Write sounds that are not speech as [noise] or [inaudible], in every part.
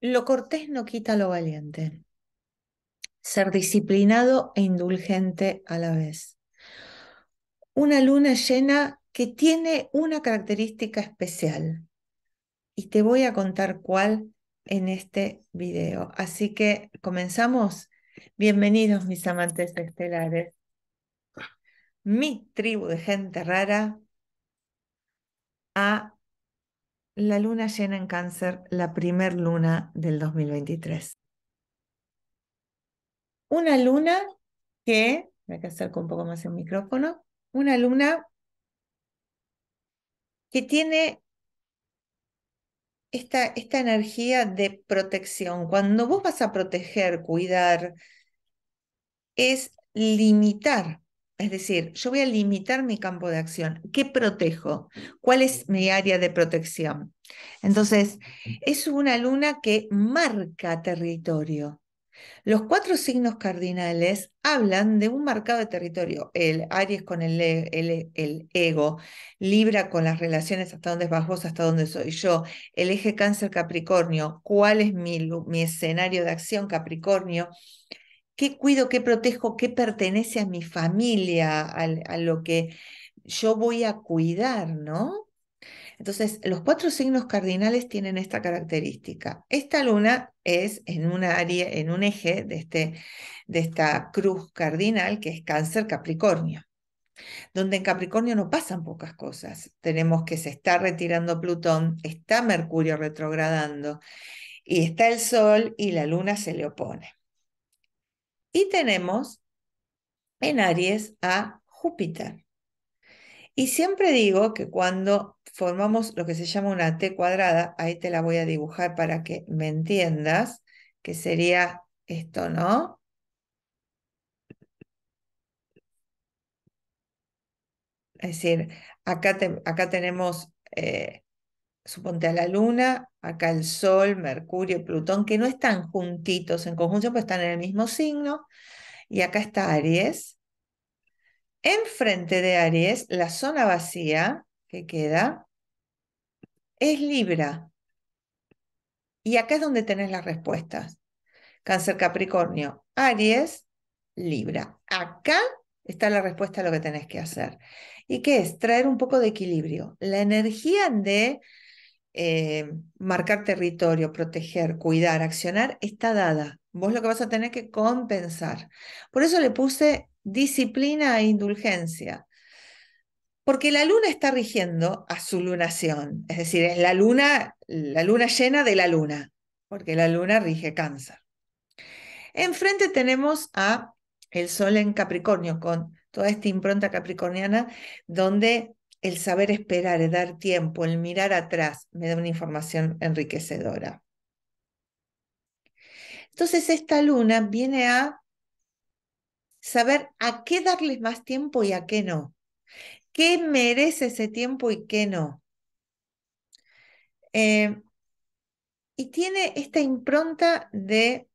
Lo cortés no quita lo valiente. Ser disciplinado e indulgente a la vez. Una luna llena que tiene una característica especial. Y te voy a contar cuál en este video. Así que comenzamos. Bienvenidos mis amantes estelares. Mi tribu de gente rara a la luna llena en cáncer, la primer luna del 2023. Una luna que, voy que acerco un poco más el micrófono, una luna que tiene esta, esta energía de protección. Cuando vos vas a proteger, cuidar, es limitar es decir, yo voy a limitar mi campo de acción. ¿Qué protejo? ¿Cuál es mi área de protección? Entonces, es una luna que marca territorio. Los cuatro signos cardinales hablan de un marcado de territorio. El Aries con el, e, el, ego, Libra con las relaciones, hasta dónde vas vos, hasta dónde soy yo, el eje cáncer Capricornio, cuál es mi, mi escenario de acción Capricornio, qué cuido, qué protejo, qué pertenece a mi familia, a, a lo que yo voy a cuidar, ¿no? Entonces, los cuatro signos cardinales tienen esta característica. Esta luna es en, una área, en un eje de, este, de esta cruz cardinal que es cáncer Capricornio, donde en Capricornio no pasan pocas cosas. Tenemos que se está retirando Plutón, está Mercurio retrogradando y está el Sol y la luna se le opone. Y tenemos en Aries a Júpiter. Y siempre digo que cuando formamos lo que se llama una T cuadrada, ahí te la voy a dibujar para que me entiendas, que sería esto, ¿no? Es decir, acá, acá tenemos eh, suponte a la Luna, acá el Sol, Mercurio, Plutón, que no están juntitos en conjunción, pero están en el mismo signo, y acá está Aries. Enfrente de Aries, la zona vacía que queda es Libra. Y acá es donde tenés las respuestas. Cáncer, Capricornio, Aries, Libra. Acá está la respuesta a lo que tenés que hacer. ¿Y qué es? Traer un poco de equilibrio. La energía de eh, marcar territorio, proteger, cuidar, accionar, está dada. Vos lo que vas a tener que compensar. Por eso le puse disciplina e indulgencia. Porque la luna está rigiendo a su lunación, es decir, es la luna, la luna llena de la luna, porque la luna rige cáncer. Enfrente tenemos a el sol en Capricornio, con toda esta impronta capricorniana, donde el saber esperar, el dar tiempo, el mirar atrás, me da una información enriquecedora. Entonces esta luna viene a saber a qué darles más tiempo y a qué no. ¿Qué merece ese tiempo y qué no? Eh, y tiene esta impronta de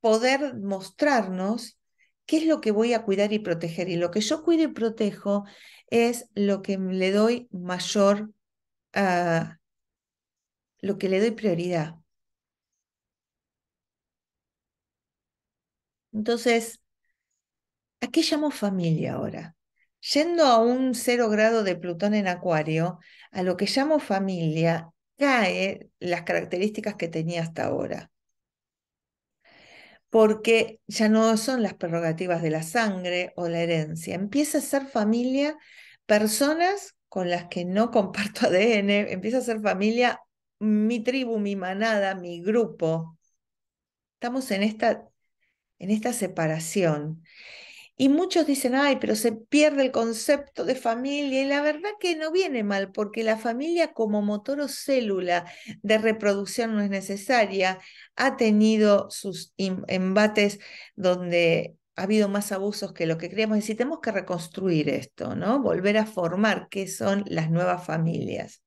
poder mostrarnos ¿Qué es lo que voy a cuidar y proteger? Y lo que yo cuido y protejo es lo que le doy mayor, ah, lo que le doy prioridad. Entonces, ¿a qué llamo familia ahora? Yendo a un cero grado de Plutón en Acuario, a lo que llamo familia cae las características que tenía hasta ahora porque ya no son las prerrogativas de la sangre o la herencia. Empieza a ser familia personas con las que no [laughs] comparto ADN, empieza a ser familia mi tribu, mi manada, mi grupo. Estamos en esta, en esta separación. Y muchos dicen, ay, pero se pierde el concepto de familia. Y la verdad que no viene mal, porque la familia como motor o célula de reproducción no es necesaria. Ha tenido sus embates donde ha habido más abusos que lo que creíamos. Y si tenemos que reconstruir esto, ¿no? Volver a formar qué son las nuevas familias.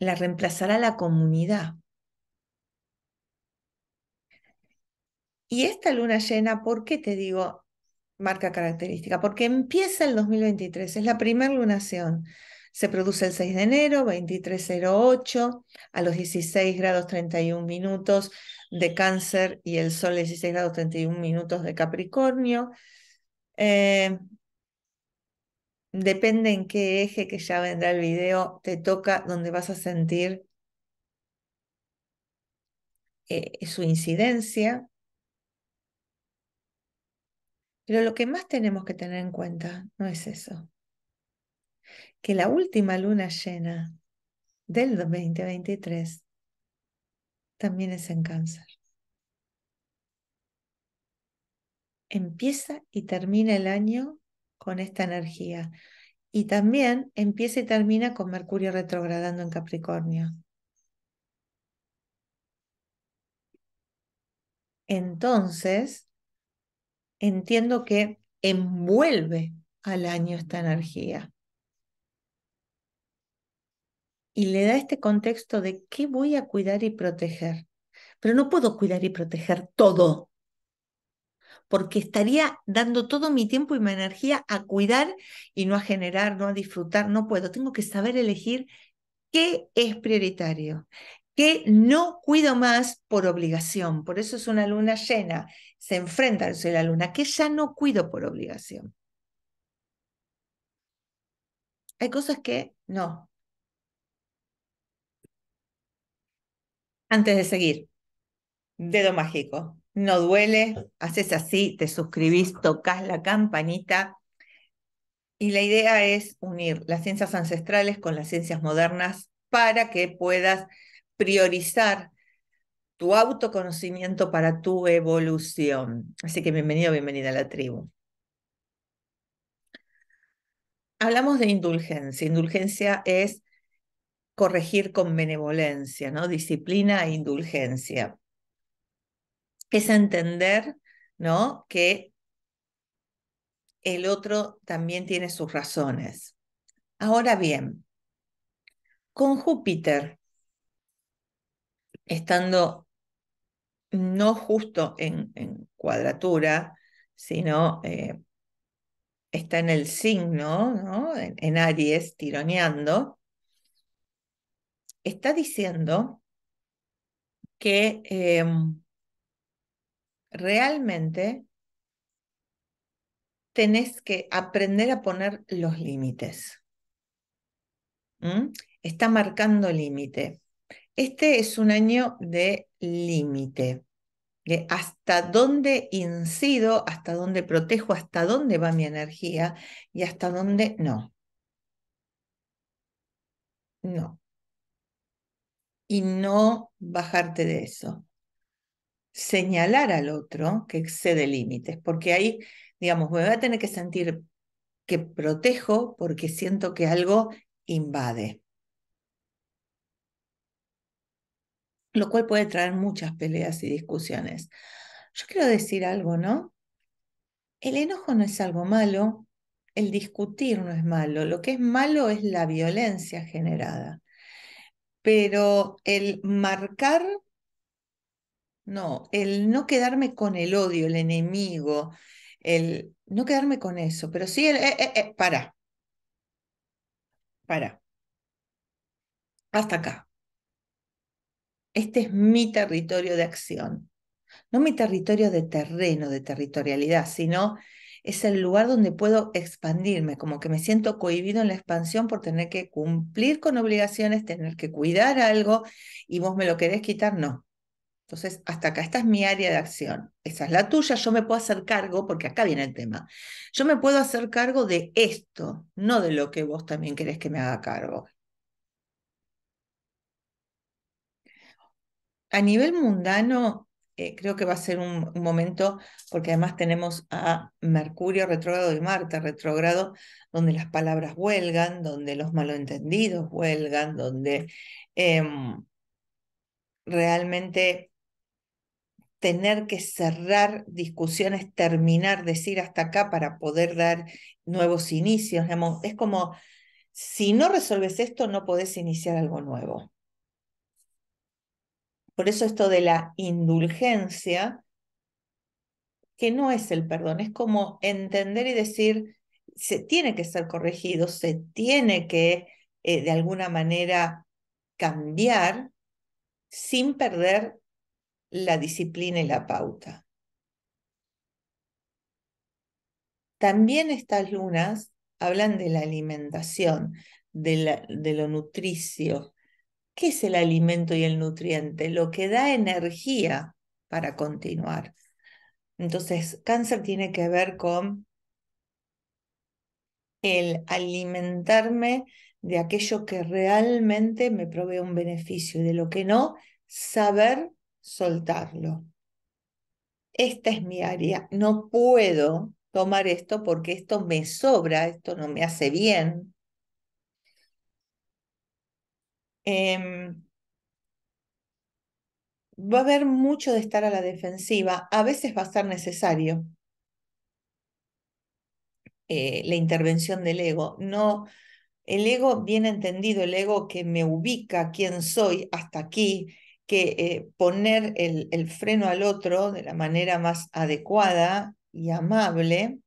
La reemplazará la comunidad. Y esta luna llena, ¿por qué te digo marca característica? Porque empieza el 2023, es la primera lunación. Se produce el 6 de enero, 23.08, a los 16 grados 31 minutos de cáncer y el sol 16 grados 31 minutos de Capricornio. Eh, depende en qué eje que ya vendrá el video, te toca donde vas a sentir eh, su incidencia, pero lo que más tenemos que tener en cuenta no es eso. Que la última luna llena del 2023 también es en cáncer. Empieza y termina el año con esta energía. Y también empieza y termina con Mercurio retrogradando en Capricornio. Entonces, entiendo que envuelve al año esta energía. Y le da este contexto de qué voy a cuidar y proteger. Pero no puedo cuidar y proteger todo, porque estaría dando todo mi tiempo y mi energía a cuidar y no a generar, no a disfrutar. No puedo, tengo que saber elegir qué es prioritario, que no cuido más por obligación, por eso es una luna llena, se enfrenta al sol la luna, que ya no cuido por obligación. Hay cosas que no. Antes de seguir, dedo mágico, no duele, haces así, te suscribís, tocas la campanita. Y la idea es unir las ciencias ancestrales con las ciencias modernas para que puedas priorizar tu autoconocimiento para tu evolución. Así que bienvenido, bienvenida a la tribu. Hablamos de indulgencia. Indulgencia es corregir con benevolencia, ¿no? Disciplina e indulgencia. Es entender, ¿no? Que el otro también tiene sus razones. Ahora bien, con Júpiter estando no justo en, cuadratura, sino eh, está en el signo, ¿no? en, Aries, tironeando, está diciendo que em, realmente tenés que aprender a poner los límites. Está marcando límite. Este es un año de límite, de hasta dónde incido, hasta dónde protejo, hasta dónde va mi energía y hasta dónde no. No. Y no bajarte de eso. Señalar al otro que excede límites, porque ahí, digamos, me voy a tener que sentir que protejo porque siento que algo invade. lo cual puede traer muchas peleas y discusiones. Yo quiero decir algo, ¿no? El enojo no es algo malo, el discutir no es malo, lo que es malo es la violencia generada, pero el marcar, no, el no quedarme con el odio, el enemigo, el no quedarme con eso, pero sí el, para, eh, eh, eh, para, hasta acá. Este es mi territorio de acción. No mi territorio de terreno, de territorialidad, sino es el lugar donde puedo expandirme, como que me siento cohibido en la expansión por tener que cumplir con obligaciones, tener que cuidar algo y vos me lo querés quitar, no. Entonces, hasta acá, esta es mi área de acción. Esa es la tuya, yo me puedo hacer cargo, porque acá viene el tema. Yo me puedo hacer cargo de esto, no de lo que vos también querés que me haga cargo. a nivel mundano, eh, creo que va a ser un, momento, porque además tenemos a Mercurio retrógrado y Marte retrógrado, donde las palabras huelgan, donde los malentendidos huelgan, donde em, realmente tener que cerrar discusiones, terminar, decir hasta acá para poder dar nuevos inicios. es como, si no resolves esto, no podés iniciar algo nuevo. Por eso esto de la indulgencia, que no es el perdón, es como entender y decir, se tiene que ser corregido, se tiene que eh, de alguna manera cambiar sin perder la disciplina y la pauta. También estas lunas hablan de la alimentación, de, de lo nutricio, ¿Qué es el alimento y el nutriente? Lo que da energía para continuar. Entonces, cáncer tiene que ver con el alimentarme de aquello que realmente me provee un beneficio y de lo que no, saber soltarlo. Esta es mi área. No puedo tomar esto porque esto me sobra, esto no me hace bien. Em, va a haber mucho de estar a la defensiva, a veces va a ser necesario eh, la intervención del ego. No, el ego bien entendido, el ego que me ubica quién soy hasta aquí, que eh, poner el, freno al otro de la manera más adecuada y amable,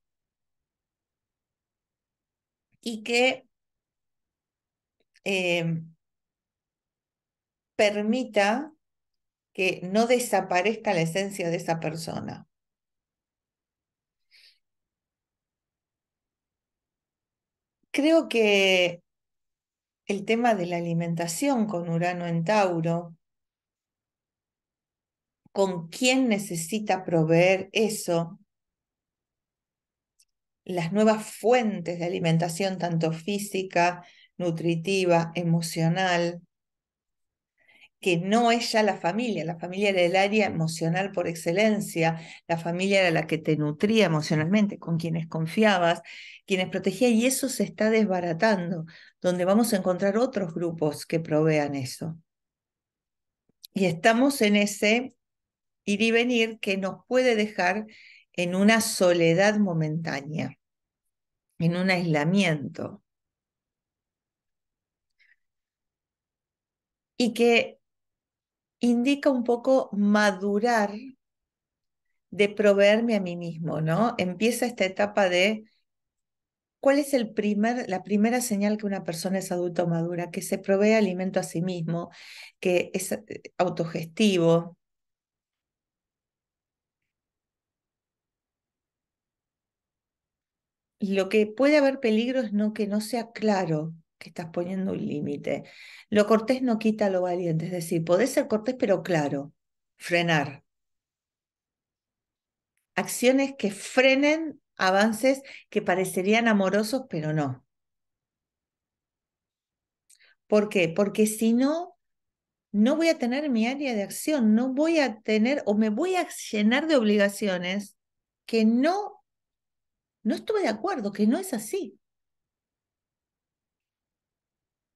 y que em, permita que no desaparezca la esencia de esa persona. Creo que el tema de la alimentación con Urano en Tauro, con quién necesita proveer eso, las nuevas fuentes de alimentación, tanto física, nutritiva, emocional, que no es ya la familia, la familia era el área emocional por excelencia, la familia era la que te nutría emocionalmente, con quienes confiabas, quienes protegía, y eso se está desbaratando, donde vamos a encontrar otros grupos que provean eso. Y estamos en ese ir y venir que nos puede dejar en una soledad momentánea, en un aislamiento. Y que indica un poco madurar de proveerme a mí mismo, ¿no? Empieza esta etapa de cuál es el primer, la primera señal que una persona es adulta o madura, que se provee alimento a sí mismo, que es eh, autogestivo. Lo que puede haber peligro es no que no sea claro que estás poniendo un límite. Lo cortés no quita lo valiente, es decir, podés ser cortés pero claro, frenar. Acciones que frenen avances que parecerían amorosos pero no. ¿Por qué? Porque si no, no voy a tener mi área de acción, no voy a tener o me voy a llenar de obligaciones que no, no estuve de acuerdo, que no es así.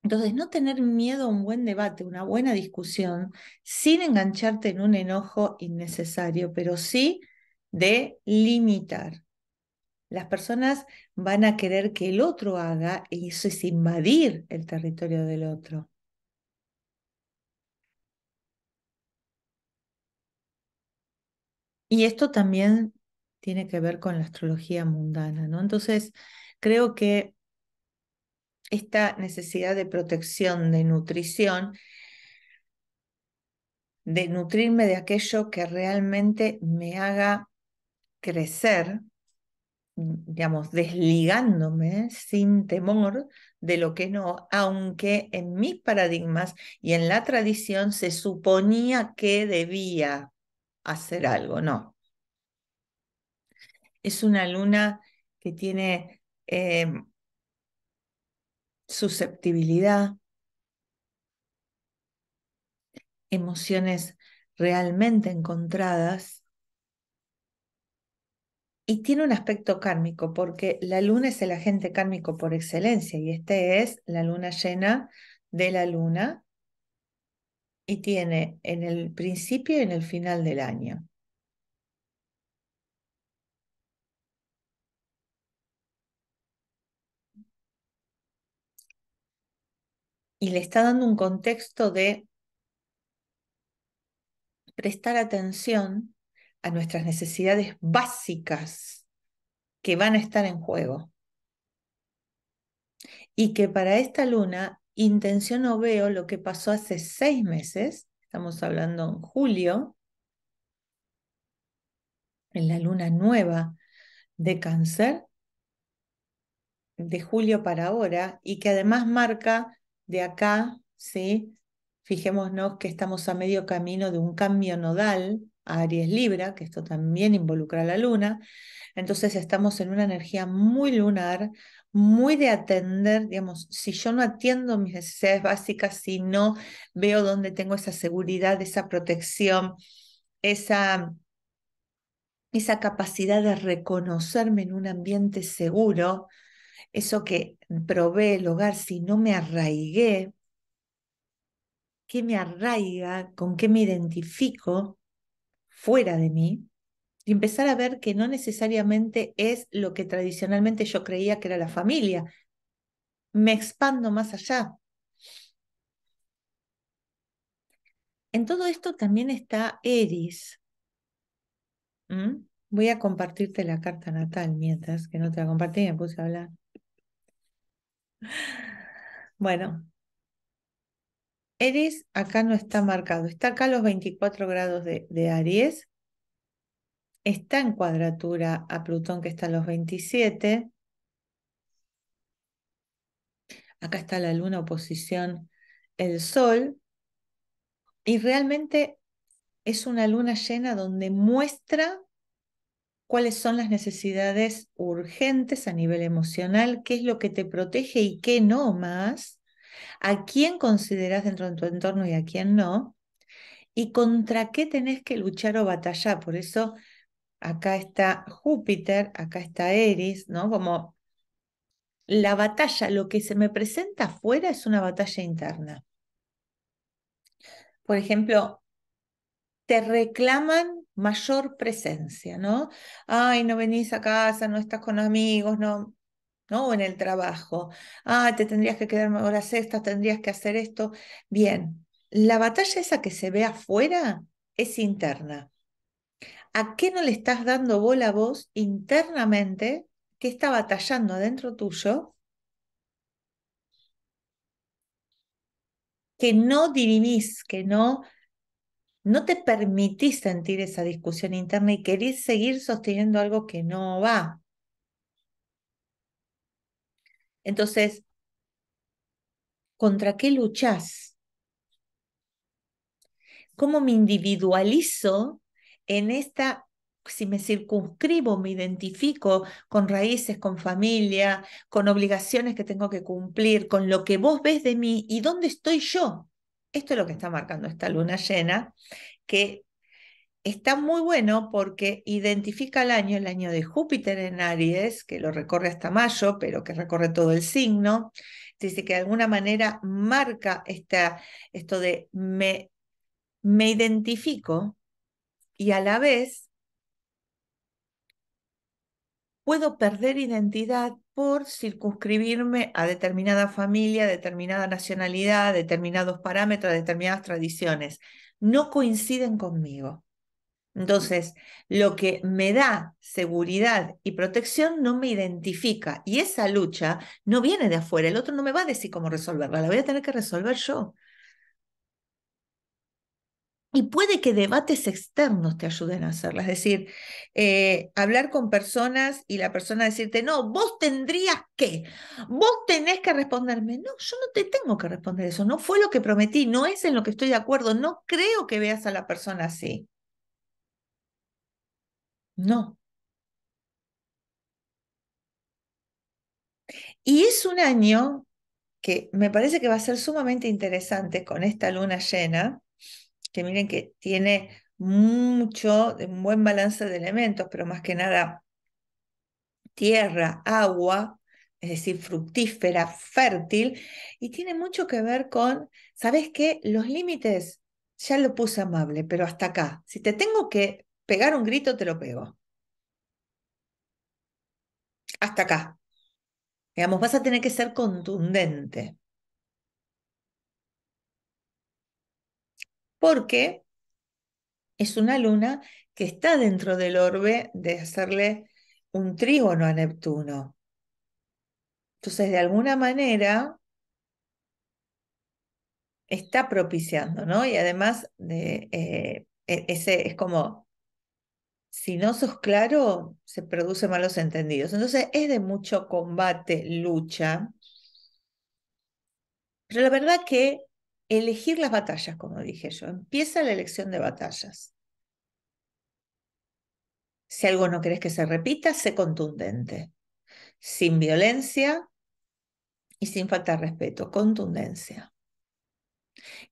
Entonces, no tener miedo a un buen debate, una buena discusión, sin engancharte en un enojo innecesario, pero sí de limitar. Las personas van a querer que el otro haga y eso es invadir el territorio del otro. Y esto también tiene que ver con la astrología mundana, ¿no? Entonces, creo que esta necesidad de protección, de nutrición, de nutrirme de aquello que realmente me haga crecer, digamos, desligándome sin temor de lo que no, aunque en mis paradigmas y en la tradición se suponía que debía hacer algo, no. Es una luna que tiene eh, susceptibilidad, emociones realmente encontradas. Y tiene un aspecto kármico, porque la luna es el agente kármico por excelencia, y este es la luna llena de la luna, y tiene en el principio y en el final del año. y le está dando un contexto de prestar atención a nuestras necesidades básicas que van a estar en juego. Y que para esta luna intenciono veo lo que pasó hace seis meses, estamos hablando en julio, en la luna nueva de cáncer, de julio para ahora, y que además marca de acá, ¿sí? Fijémonos que estamos a medio camino de un cambio nodal a Aries Libra, que esto también involucra a la luna. Entonces estamos en una energía muy lunar, muy de atender, digamos, si yo no atiendo mis necesidades básicas, si no veo dónde tengo esa seguridad, esa protección, esa, esa capacidad de reconocerme en un ambiente seguro, eso que probé el hogar, si no me arraigué, ¿qué me arraiga? ¿Con qué me identifico fuera de mí? Y empezar a ver que no necesariamente es lo que tradicionalmente yo creía que era la familia. Me expando más allá. En todo esto también está Eris. ¿Mm? Voy a compartirte la carta natal mientras que no te la compartí, me puse a hablar. Bueno, Eris acá no está marcado, está acá a los 24 grados de, de, Aries, está en cuadratura a Plutón que está a los 27, acá está la luna oposición, el sol, y realmente es una luna llena donde muestra cuáles son las necesidades urgentes a nivel emocional, qué es lo que te protege y qué no más, a quién consideras dentro de tu entorno y a quién no, y contra qué tenés que luchar o batallar. Por eso acá está Júpiter, acá está Eris, ¿no? Como la batalla, lo que se me presenta afuera es una batalla interna. Por ejemplo, te reclaman mayor presencia, ¿no? Ay, no venís a casa, no estás con amigos, no, ¿no? en el trabajo. Ah, te tendrías que quedar horas estas, tendrías que hacer esto. Bien, la batalla esa que se ve afuera es interna. ¿A qué no le estás dando bola a vos internamente que está batallando adentro tuyo? Que no dirimís, que no no te permitís sentir esa discusión interna y querés seguir sosteniendo algo que no va. Entonces, ¿contra qué luchás? ¿Cómo me individualizo en esta, si me circunscribo, me identifico con raíces, con familia, con obligaciones que tengo que cumplir, con lo que vos ves de mí y dónde estoy yo? Esto es lo que está marcando esta luna llena, que está muy bueno porque identifica el año, el año de Júpiter en Aries, que lo recorre hasta mayo, pero que recorre todo el signo. Dice que de alguna manera marca esta, esto de me, me identifico y a la vez puedo perder identidad por circunscribirme a determinada familia, determinada nacionalidad, determinados parámetros, determinadas tradiciones. No coinciden conmigo. Mm. Entonces, lo que me da seguridad y protección no me identifica. Y esa lucha no viene de afuera. El otro no me va a decir cómo resolverla. La voy a tener que resolver yo. Y puede que debates externos te ayuden a hacerla, es decir, eh, hablar con personas y la persona decirte, no, vos tendrías que, vos tenés que responderme. No, yo no te tengo que responder eso, no fue lo que prometí, no es en lo que estoy de acuerdo, no creo que veas a la persona así. No. Y es un año que me parece que va a ser sumamente interesante con esta luna llena que miren que tiene mucho, un buen balance de elementos, pero más que nada tierra, agua, es decir, fructífera, fértil, y tiene mucho que ver con, ¿sabes qué? Los límites, ya lo puse amable, pero hasta acá. Si te tengo que pegar un grito, te lo pego. Hasta acá. Digamos, vas a tener que ser contundente. porque es una luna que está dentro del orbe de hacerle un trígono a Neptuno. Entonces, de alguna manera, está propiciando, ¿no? Y además, de, eh, e-, ese es como, si no sos claro, se producen malos entendidos. Entonces, es de mucho combate, lucha. Pero la verdad que elegir las batallas, como dije yo. Empieza la elección de batallas. Si algo no querés que se repita, sé contundente. Sin violencia y sin falta de respeto, contundencia.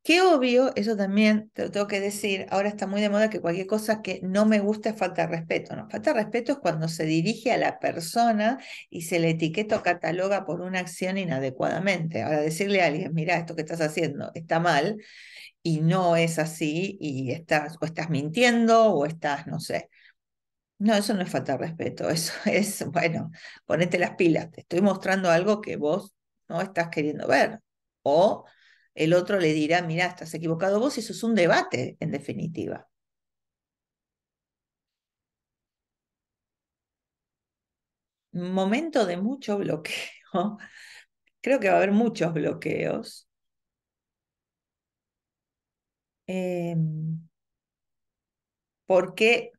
Qué obvio, eso también te lo tengo que decir, ahora está muy de moda que cualquier cosa que no me gusta es falta de respeto. No, falta de respeto es cuando se dirige a la persona y se le etiqueta o cataloga por una acción inadecuadamente. Ahora decirle a alguien, mira, esto que estás haciendo está mal y no es así y estás o estás mintiendo o estás, no sé. No, eso no es falta de respeto, [laughs] eso es, bueno, ponete las pilas, te estoy mostrando algo que vos no estás queriendo ver o el otro le dirá, mira, estás equivocado vos, y eso es un debate, en definitiva. Momento de mucho bloqueo. [laughs] Creo que va a haber muchos bloqueos. Em, porque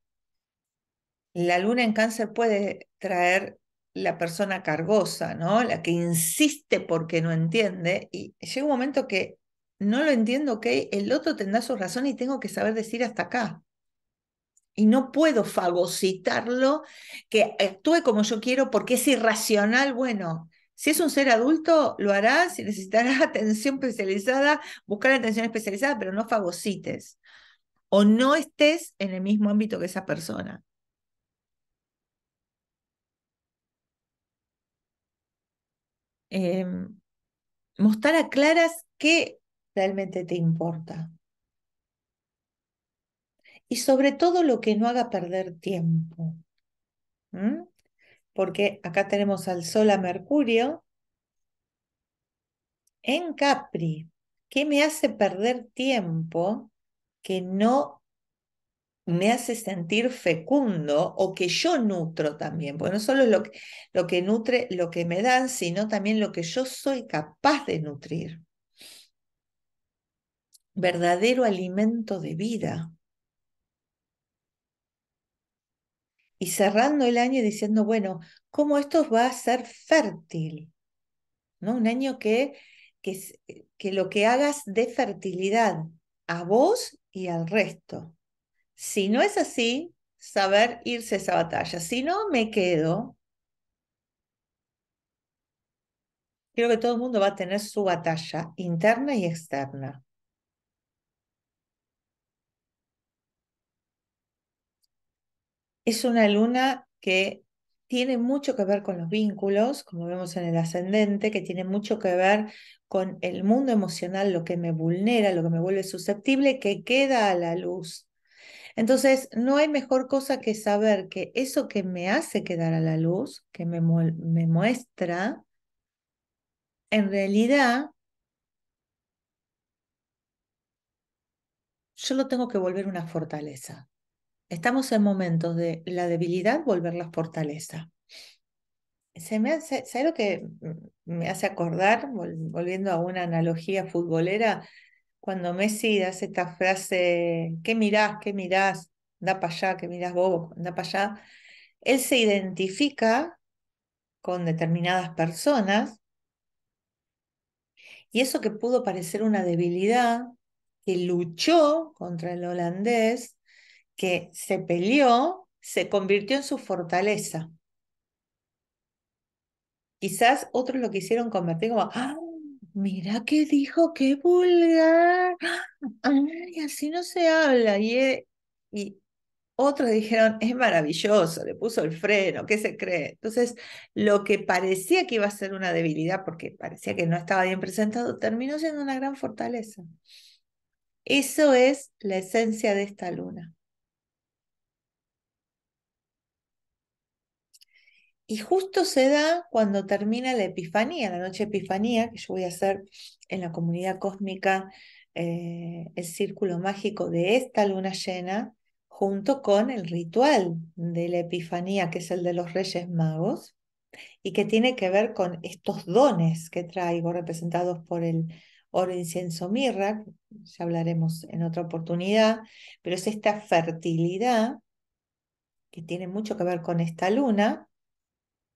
la luna en cáncer puede traer la persona cargosa, ¿no? La que insiste porque no entiende. Y llega un momento que no lo entiendo, ok, el otro tendrá su razón y tengo que saber decir hasta acá. Y no puedo fagocitarlo, que actúe como yo quiero porque es irracional. Bueno, si es un ser adulto, lo hará, si necesitarás [laughs] atención especializada, buscar atención especializada, pero no fagocites. O no estés en el mismo ámbito que esa persona. Em, mostrar a claras qué realmente te importa. Y sobre todo lo que no haga perder tiempo. Porque acá tenemos al Sol a Mercurio en Capri. ¿Qué me hace perder tiempo que no me hace sentir fecundo o que yo nutro también, porque no solo lo que, nutre, lo que me dan, sino también lo que yo soy capaz de nutrir. Verdadero alimento de vida. Y cerrando el año diciendo, bueno, ¿cómo esto va a ser fértil? ¿No? Un año que, que, que lo que hagas dé fertilidad a vos y al resto. Si no es así, saber irse a esa batalla. Si no me quedo, creo que todo el mundo va a tener su batalla interna y externa. Es una luna que tiene mucho que ver con los vínculos, como vemos en el ascendente, que tiene mucho que ver con el mundo emocional, lo que me vulnera, lo que me vuelve susceptible, que queda a la luz entonces, no hay mejor cosa que saber que eso que me hace quedar a la luz, que me, muestra, en realidad, yo lo tengo que volver una fortaleza. Estamos en momentos de la debilidad, volver la fortaleza. Se me lo que mm, me hace acordar, volviendo a una analogía futbolera, cuando Messi hace esta frase, ¿qué mirás? ¿Qué mirás? Anda para allá, ¿qué mirás bobo? Anda para allá. Él se identifica con determinadas personas y eso que pudo parecer una debilidad, que luchó contra el holandés, que se peleó, se convirtió en su fortaleza. Quizás otros lo quisieron convertir como, ¡Ah! Mira que dijo, qué vulgar. Ay, así no se habla. Y, eh, y otros dijeron, es maravilloso, le puso el freno, ¿qué se cree? Entonces, lo que parecía que iba a ser una debilidad, porque parecía que no estaba bien presentado, terminó siendo una gran fortaleza. Eso es la esencia de esta luna. Y justo se da cuando termina la Epifanía, la noche Epifanía, que yo voy a hacer en la comunidad cósmica eh, el círculo mágico de esta luna llena, junto con el ritual de la Epifanía, que es el de los Reyes Magos, y que tiene que ver con estos dones que traigo representados por el oro, incienso, mirra, ya hablaremos en otra oportunidad, pero es esta fertilidad que tiene mucho que ver con esta luna,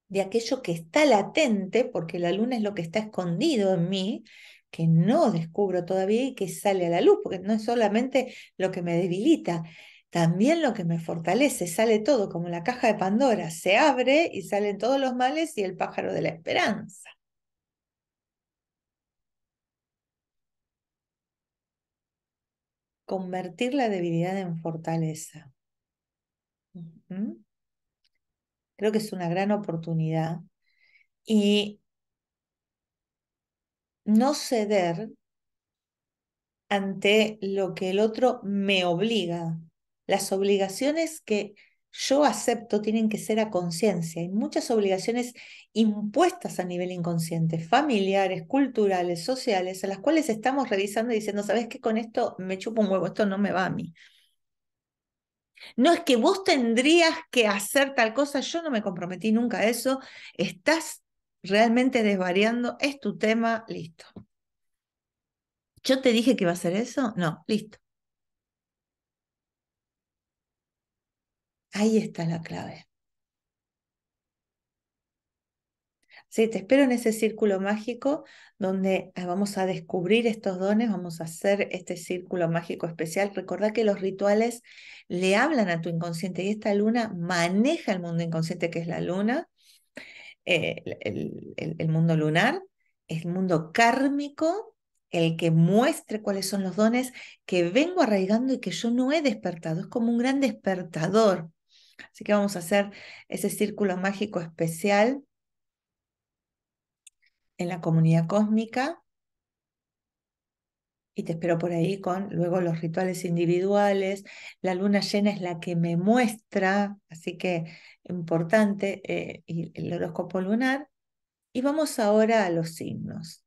de aquello que está latente, porque la luna es lo que está escondido en mí, que no descubro todavía y que sale a la luz, porque no es solamente lo que me debilita, también lo que me fortalece, sale todo como la caja de Pandora, se abre y salen todos los males y el pájaro de la esperanza. Convertir la debilidad en fortaleza. Creo que es una gran oportunidad. Y no ceder ante lo que el otro me obliga. Las obligaciones que yo acepto tienen que ser a conciencia. Hay muchas obligaciones impuestas a nivel inconsciente, familiares, culturales, sociales, a las cuales estamos revisando y diciendo, ¿sabes qué? Con esto me chupo un huevo, esto no me va a mí. No es que vos tendrías que hacer tal cosa, yo no me comprometí nunca a eso, estás realmente desvariando, es tu tema, listo. ¿Yo te dije que iba a hacer eso? No, listo. Ahí está la clave. ¿sí? Te espero en ese círculo mágico donde ah, vamos a descubrir estos dones, vamos a hacer este círculo mágico especial. Recordá que los rituales le hablan a tu inconsciente y esta luna maneja el mundo inconsciente que es la luna, eh, el, el mundo lunar, el mundo kármico, el que muestre cuáles son los dones que vengo arraigando y que yo no he despertado. Es como un gran despertador. Así que vamos a hacer ese círculo mágico especial en la comunidad cósmica y te espero por ahí con luego los rituales individuales. La luna llena es la que me muestra, así que importante, eh, y el horóscopo lunar. Y vamos ahora a los signos.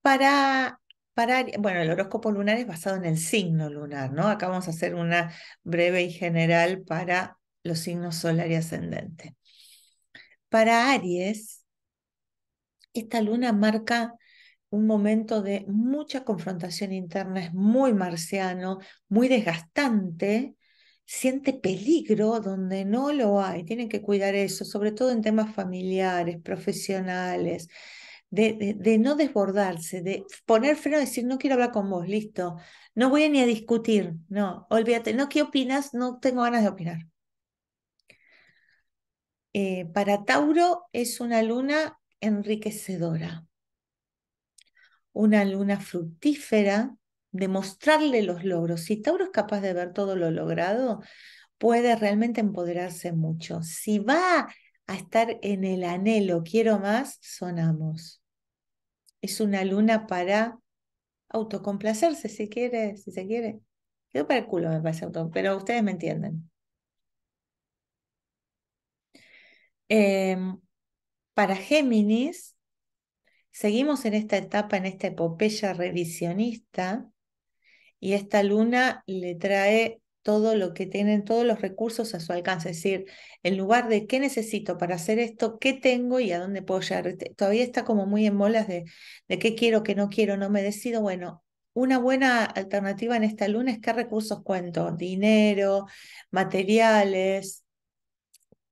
Para, para, bueno, el horóscopo lunar es basado en el signo lunar, ¿no? Acá vamos a hacer una breve y general para los signos solar y ascendente. Para Aries, esta luna marca un momento de mucha confrontación interna, es muy marciano, muy desgastante, siente peligro donde no lo hay, tienen que cuidar eso, sobre todo en temas familiares, profesionales, de, no desbordarse, de poner freno, decir, no quiero hablar con vos, listo, no voy ni a discutir, no, olvídate, no, ¿qué opinas? No tengo ganas de opinar. Eh, para Tauro es una luna enriquecedora, una luna fructífera, de mostrarle los logros. Si Tauro es capaz de ver todo lo logrado, puede realmente empoderarse mucho. Si va a estar en el anhelo, quiero más, sonamos. Es una luna para autocomplacerse, si quiere, si se quiere. Quedó para el culo, me parece, pero ustedes me entienden. Em, para Géminis, seguimos en esta etapa, en esta epopeya revisionista, y esta luna le trae todo lo que tienen, todos los recursos a su alcance, es decir, en lugar de qué necesito para hacer esto, qué tengo y a dónde puedo llegar. Este, todavía está como muy en bolas de, de qué quiero, qué no quiero, no me decido. Bueno, una buena alternativa en esta luna es qué recursos cuento, dinero, materiales,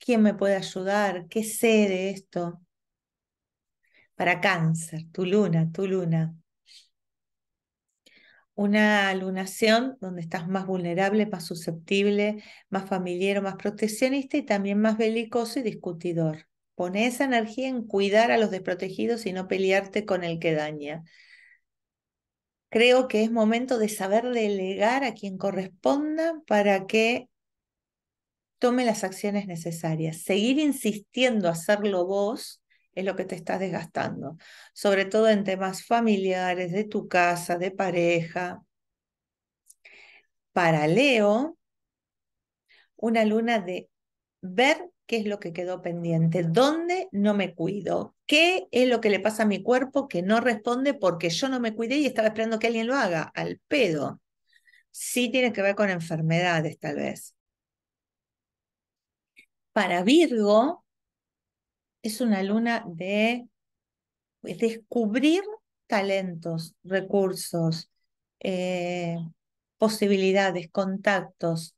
¿Quién me puede ayudar? ¿Qué sé de esto? Para cáncer, tu luna, tu luna. Una lunación donde estás más vulnerable, más susceptible, más familiar, más proteccionista y también más belicoso y discutidor. Pone esa energía en cuidar a los desprotegidos y no pelearte con el que daña. Creo que es momento de saber delegar a quien corresponda para que tome las acciones necesarias. Seguir insistiendo hacerlo vos es lo que te estás desgastando, sobre todo en temas familiares, de tu casa, de pareja. Para Leo, una luna de ver qué es lo que quedó pendiente, dónde no me cuido, qué es lo que le pasa a mi cuerpo que no responde porque yo no me cuidé y estaba esperando que alguien lo haga, al pedo. Sí tiene que ver con enfermedades tal vez para Virgo es una luna de pues, descubrir talentos, recursos, eh, posibilidades, contactos,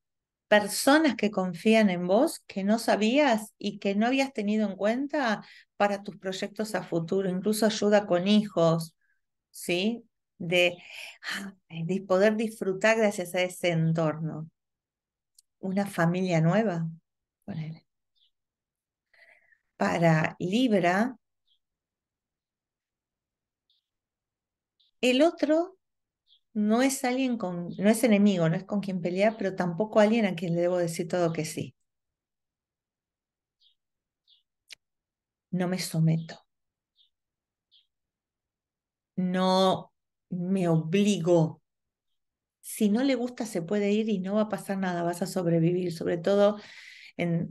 personas que confían en vos que no sabías y que no habías tenido en cuenta para tus proyectos a futuro, incluso ayuda con hijos, ¿sí? De, ah, poder disfrutar gracias a ese entorno. Una familia nueva, para Libra, el otro no es alguien con, no es enemigo, no es con quien pelear, pero tampoco alguien a quien le debo decir todo que sí. No me someto. No me obligo. Si no le gusta, se puede ir y no va a pasar nada, vas a sobrevivir, sobre todo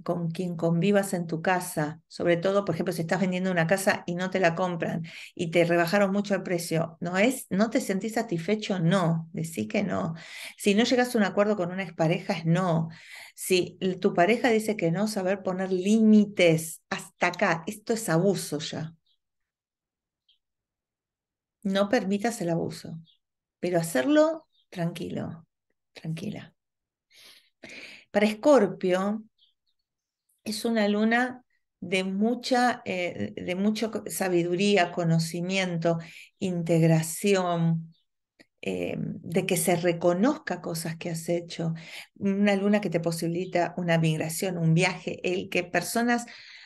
con quien convivas en tu casa, sobre todo, por ejemplo, si estás vendiendo una casa y no te la compran y te rebajaron mucho el precio, ¿no es? ¿No te sentís satisfecho? No, decís que no. Si no llegas a un acuerdo con una expareja, es no. Si tu pareja dice que no, saber poner límites hasta acá, esto es abuso ya. No permitas el abuso, pero hacerlo tranquilo, tranquila. Para Escorpio, es una luna de mucha, eh, de sabiduría, conocimiento, integración, eh, de que se reconozca cosas que has hecho, una luna que te posibilita una migración, un viaje, el que personas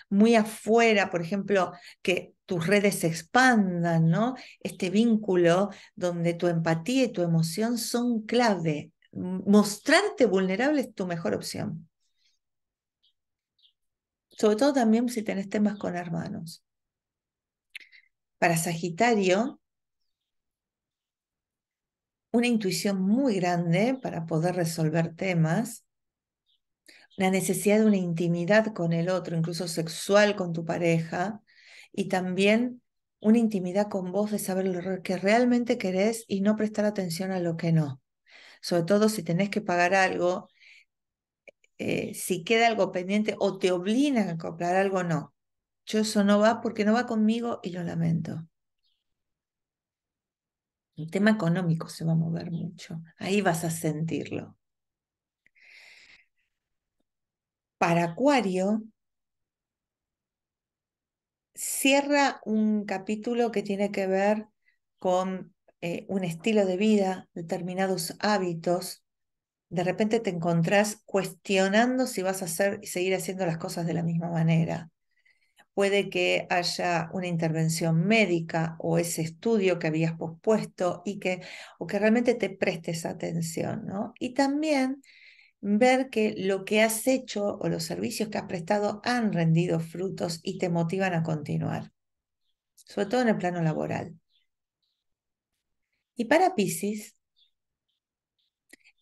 muy afuera, por ejemplo, que tus redes se expandan, ¿no? Este vínculo donde tu empatía y tu emoción son clave. Mostrarte vulnerable es tu mejor opción sobre todo también si tenés temas con hermanos. Para Sagitario, una intuición muy grande para poder resolver temas, la necesidad de una intimidad con el otro, incluso sexual con tu pareja, y también una intimidad con vos de saber lo que realmente querés y no prestar atención a lo que no. Sobre todo si tenés que pagar algo eh, si queda algo pendiente o te obligan a comprar algo, no. Yo eso no va porque no va conmigo y lo lamento. El tema económico se va a mover mucho. Ahí vas a sentirlo. Para Acuario, cierra un capítulo que tiene que ver con eh, un estilo de vida, determinados hábitos, de repente te encontrás cuestionando si vas a hacer y seguir haciendo las cosas de la misma manera. Puede que haya una intervención médica o ese estudio que habías pospuesto y que, o que realmente te prestes atención, ¿no? Y también ver que lo que has hecho o los servicios que has prestado han rendido frutos y te motivan a continuar, sobre todo en el plano laboral. Y para Pisces,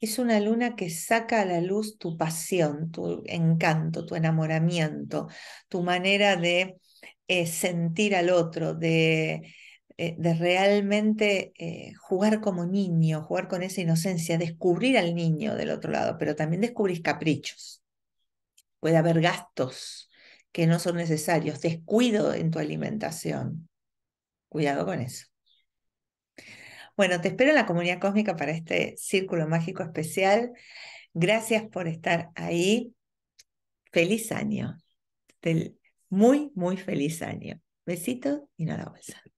es una luna que saca a la luz tu pasión, tu encanto, tu enamoramiento, tu manera de eh, sentir al otro, de, eh, de realmente eh, jugar como niño, jugar con esa inocencia, descubrir al niño del otro lado, pero también descubrís caprichos. Puede haber gastos que no son necesarios, descuido en tu alimentación. Cuidado con eso. Bueno, te espero en la comunidad cósmica para este círculo mágico especial. Gracias por estar ahí. Feliz año. muy, muy feliz año. Besitos y nada más.